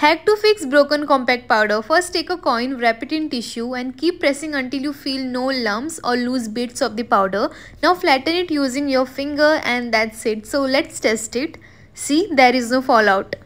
Hack to fix broken compact powder. First take a coin, wrap it in tissue and keep pressing until you feel no lumps or loose bits of the powder. Now flatten it using your finger and that's it. So let's test it. See there is no fallout.